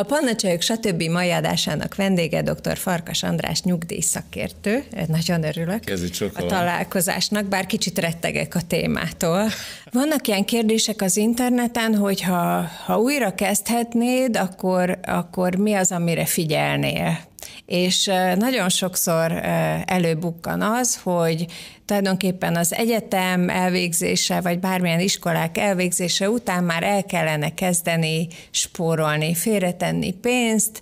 A Csajok stb. mai adásának vendége dr. Farkas András nyugdíjszakértő. Nagyon örülök a találkozásnak, bár kicsit rettegek a témától. Vannak ilyen kérdések az interneten, hogy ha, ha újra kezdhetnéd, akkor, akkor mi az, amire figyelnél? És nagyon sokszor előbukkan az, hogy tulajdonképpen az egyetem elvégzése, vagy bármilyen iskolák elvégzése után már el kellene kezdeni spórolni, félretenni pénzt,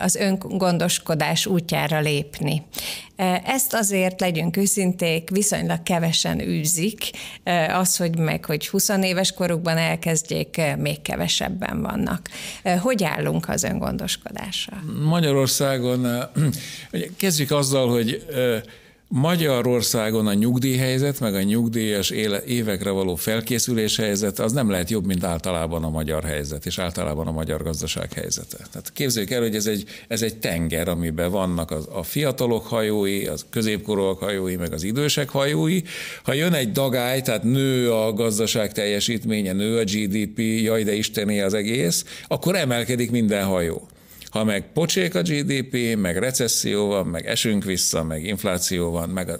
az öngondoskodás útjára lépni. Ezt azért legyünk őszinték, viszonylag kevesen űzik, az, hogy meg, hogy 20 éves korukban elkezdjék, még kevesebben vannak. Hogy állunk az öngondoskodásra? Magyarországon Kezdjük azzal, hogy Magyarországon a nyugdíjhelyzet, meg a nyugdíjas évekre való felkészülés helyzet, az nem lehet jobb, mint általában a magyar helyzet, és általában a magyar gazdaság helyzete. Tehát képzeljük el, hogy ez egy, ez egy tenger, amiben vannak az, a fiatalok hajói, az középkorúak hajói, meg az idősek hajói. Ha jön egy dagály, tehát nő a gazdaság teljesítménye, nő a GDP, jaj de istené az egész, akkor emelkedik minden hajó. Ha meg pocsék a GDP, meg recesszió van, meg esünk vissza, meg infláció van, meg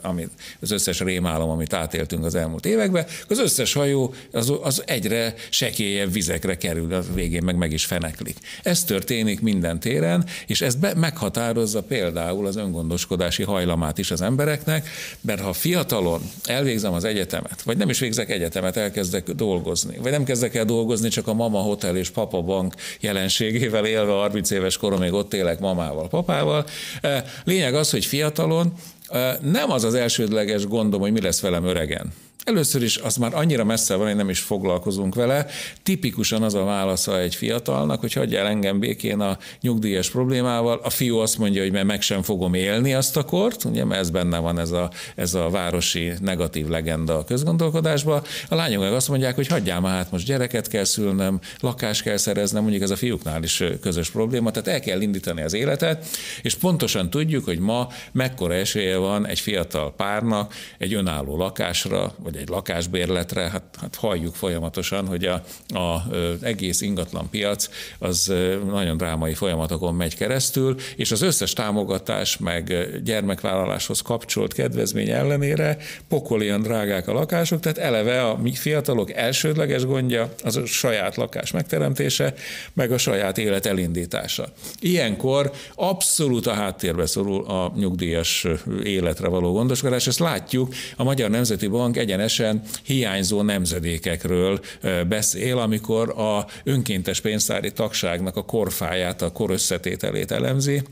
az összes rémálom, amit átéltünk az elmúlt években, az összes hajó az, az egyre sekélyebb vizekre kerül, a végén meg meg is feneklik. Ez történik minden téren, és ez be, meghatározza például az öngondoskodási hajlamát is az embereknek, mert ha fiatalon elvégzem az egyetemet, vagy nem is végzek egyetemet, elkezdek dolgozni, vagy nem kezdek el dolgozni, csak a mama hotel és papa bank jelenségével élve 30 éves éves koromig ott élek mamával, papával. E, lényeg az, hogy fiatalon e, nem az az elsődleges gondom, hogy mi lesz velem öregen. Először is az már annyira messze van, hogy nem is foglalkozunk vele. Tipikusan az a válasza egy fiatalnak, hogy hagyjál engem békén a nyugdíjas problémával. A fiú azt mondja, hogy meg sem fogom élni azt a kort, ugye, mert ez benne van ez a, ez a városi negatív legenda a közgondolkodásban. A lányok meg azt mondják, hogy hagyjál már hát most gyereket kell szülnem, lakást kell szereznem, mondjuk ez a fiúknál is közös probléma, tehát el kell indítani az életet, és pontosan tudjuk, hogy ma mekkora esélye van egy fiatal párnak egy önálló lakásra, vagy egy lakásbérletre, hát, hát halljuk folyamatosan, hogy a, a egész ingatlan piac az nagyon drámai folyamatokon megy keresztül, és az összes támogatás meg gyermekvállaláshoz kapcsolt kedvezmény ellenére pokolian drágák a lakások, tehát eleve a mi fiatalok elsődleges gondja az a saját lakás megteremtése, meg a saját élet elindítása. Ilyenkor abszolút a háttérbe szorul a nyugdíjas életre való gondoskodás, ezt látjuk, a Magyar Nemzeti Bank egyenes különösen hiányzó nemzedékekről beszél, amikor a önkéntes pénztári tagságnak a korfáját, a korösszetételét elemzi,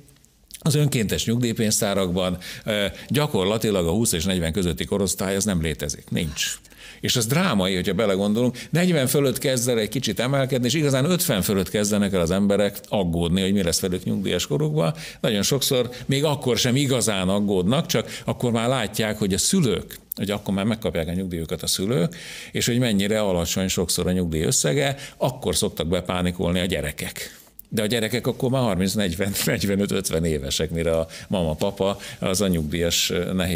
az önkéntes nyugdíjpénztárakban gyakorlatilag a 20 és 40 közötti korosztály az nem létezik, nincs. És ez drámai, hogyha belegondolunk, 40 fölött kezd el egy kicsit emelkedni, és igazán 50 fölött kezdenek el az emberek aggódni, hogy mi lesz velük nyugdíjas korukban. Nagyon sokszor még akkor sem igazán aggódnak, csak akkor már látják, hogy a szülők, hogy akkor már megkapják a nyugdíjukat a szülők, és hogy mennyire alacsony sokszor a nyugdíj összege, akkor szoktak bepánikolni a gyerekek de a gyerekek akkor már 30-40-45-50 évesek, mire a mama, papa az anyugdíjas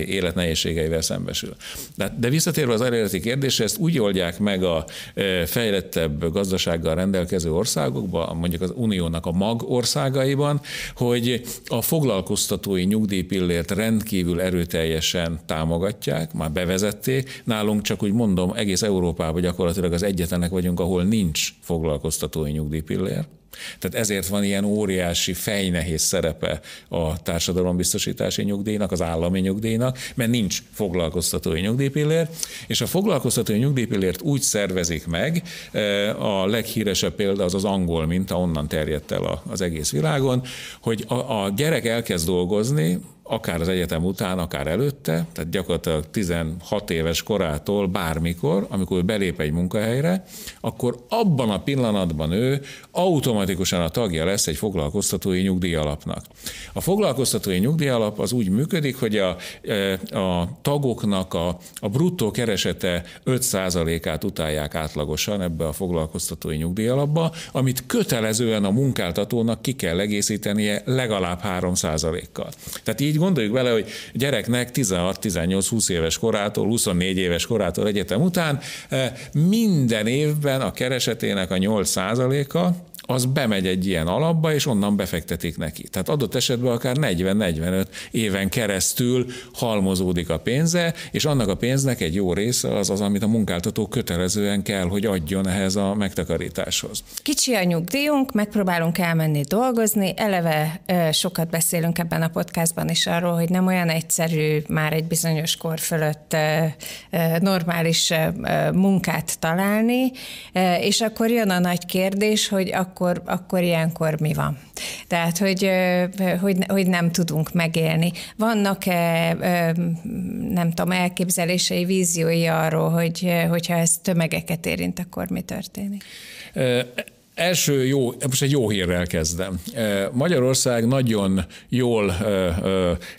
élet nehézségeivel szembesül. De, de visszatérve az eredeti kérdésre, ezt úgy oldják meg a e, fejlettebb gazdasággal rendelkező országokban, mondjuk az Uniónak a mag országaiban, hogy a foglalkoztatói nyugdíjpillért rendkívül erőteljesen támogatják, már bevezették. Nálunk csak úgy mondom, egész Európában gyakorlatilag az egyetlenek vagyunk, ahol nincs foglalkoztatói nyugdíjpillér tehát ezért van ilyen óriási fejnehéz szerepe a társadalombiztosítási nyugdíjnak, az állami nyugdíjnak, mert nincs foglalkoztatói nyugdíjpillér, és a foglalkoztatói nyugdíjpillért úgy szervezik meg, eh, a leghíresebb példa az az angol minta, onnan terjedt el az egész világon, hogy a, a gyerek elkezd dolgozni, akár az egyetem után, akár előtte, tehát gyakorlatilag 16 éves korától bármikor, amikor belép egy munkahelyre, akkor abban a pillanatban ő automatikusan a tagja lesz egy foglalkoztatói nyugdíjalapnak. A foglalkoztatói nyugdíjalap az úgy működik, hogy a, e, a tagoknak a, a bruttó keresete 5%-át utálják átlagosan ebbe a foglalkoztatói nyugdíjalapba, amit kötelezően a munkáltatónak ki kell egészítenie legalább 3%-kal. Tehát így gondoljuk bele, hogy gyereknek 16-18-20 éves korától, 24 éves korától egyetem után eh, minden évben a keresetének a 8 a az bemegy egy ilyen alapba, és onnan befektetik neki. Tehát adott esetben akár 40-45 éven keresztül halmozódik a pénze, és annak a pénznek egy jó része az az, amit a munkáltató kötelezően kell, hogy adjon ehhez a megtakarításhoz. Kicsi a nyugdíjunk, megpróbálunk elmenni dolgozni, eleve sokat beszélünk ebben a podcastban is arról, hogy nem olyan egyszerű már egy bizonyos kor fölött normális munkát találni, és akkor jön a nagy kérdés, hogy akkor akkor, akkor ilyenkor mi van? Tehát, hogy, hogy, hogy nem tudunk megélni. Vannak-e, nem tudom, elképzelései, víziói arról, hogy, hogyha ez tömegeket érint, akkor mi történik? Első jó, most egy jó hírrel kezdem. Magyarország nagyon jól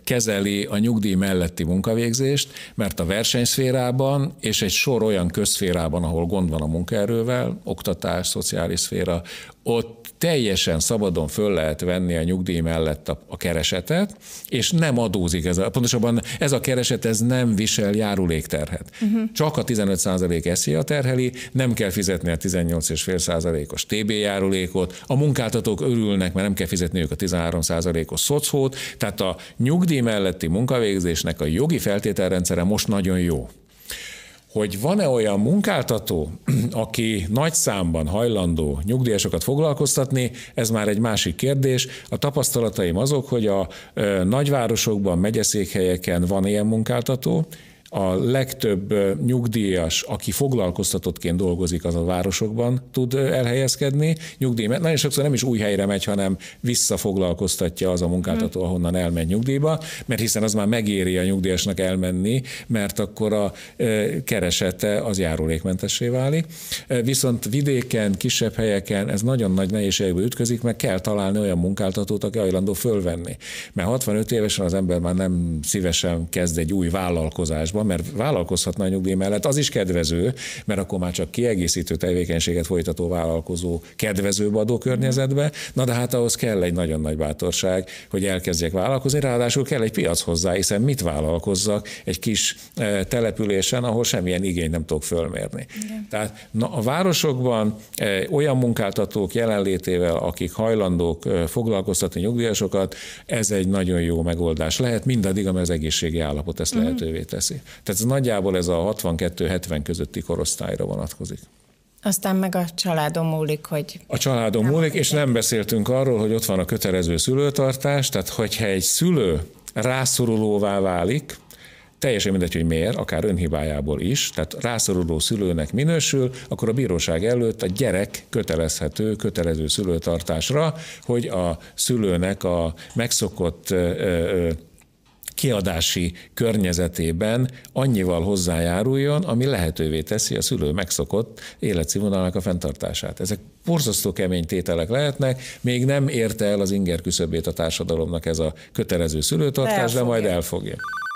kezeli a nyugdíj melletti munkavégzést, mert a versenyszférában és egy sor olyan közszférában, ahol gond van a munkaerővel, oktatás, szociális szféra, ott teljesen szabadon föl lehet venni a nyugdíj mellett a, a keresetet, és nem adózik ez. A, pontosabban ez a kereset ez nem visel járulékterhet. Uh-huh. Csak a 15% a terheli, nem kell fizetni a 18,5%-os TB járulékot, a munkáltatók örülnek, mert nem kell fizetniük a 13%-os szochót, tehát a nyugdíj melletti munkavégzésnek a jogi feltételrendszere most nagyon jó hogy van-e olyan munkáltató, aki nagy számban hajlandó nyugdíjasokat foglalkoztatni, ez már egy másik kérdés. A tapasztalataim azok, hogy a nagyvárosokban, megyeszékhelyeken van ilyen munkáltató, a legtöbb nyugdíjas, aki foglalkoztatottként dolgozik az a városokban tud elhelyezkedni, nyugdíj, nagyon sokszor nem is új helyre megy, hanem visszafoglalkoztatja az a munkáltató, mm. ahonnan elmegy nyugdíjba, mert hiszen az már megéri a nyugdíjasnak elmenni, mert akkor a keresete az járulékmentessé válik. Viszont vidéken, kisebb helyeken ez nagyon nagy nehézségbe ütközik, mert kell találni olyan munkáltatót, aki hajlandó fölvenni. Mert 65 évesen az ember már nem szívesen kezd egy új vállalkozásba, van, mert vállalkozhatna a nyugdíj mellett, az is kedvező, mert akkor már csak kiegészítő tevékenységet folytató vállalkozó kedvezőbb környezetbe, na de hát ahhoz kell egy nagyon nagy bátorság, hogy elkezdjek vállalkozni, ráadásul kell egy piac hozzá, hiszen mit vállalkozzak egy kis eh, településen, ahol semmilyen igény nem tudok fölmérni. Igen. Tehát na, a városokban eh, olyan munkáltatók jelenlétével, akik hajlandók eh, foglalkoztatni nyugdíjasokat, ez egy nagyon jó megoldás lehet, mindaddig, amely az egészségi állapot ezt mhm. lehetővé teszi. Tehát ez nagyjából ez a 62-70 közötti korosztályra vonatkozik. Aztán meg a családom múlik, hogy... A családom múlik, és nem beszéltünk arról, hogy ott van a kötelező szülőtartás, tehát hogyha egy szülő rászorulóvá válik, teljesen mindegy, hogy miért, akár önhibájából is, tehát rászoruló szülőnek minősül, akkor a bíróság előtt a gyerek kötelezhető, kötelező szülőtartásra, hogy a szülőnek a megszokott kiadási környezetében annyival hozzájáruljon, ami lehetővé teszi a szülő megszokott életszínvonalának a fenntartását. Ezek borzasztó kemény tételek lehetnek, még nem érte el az inger küszöbét a társadalomnak ez a kötelező szülőtartás, de, de majd elfogja.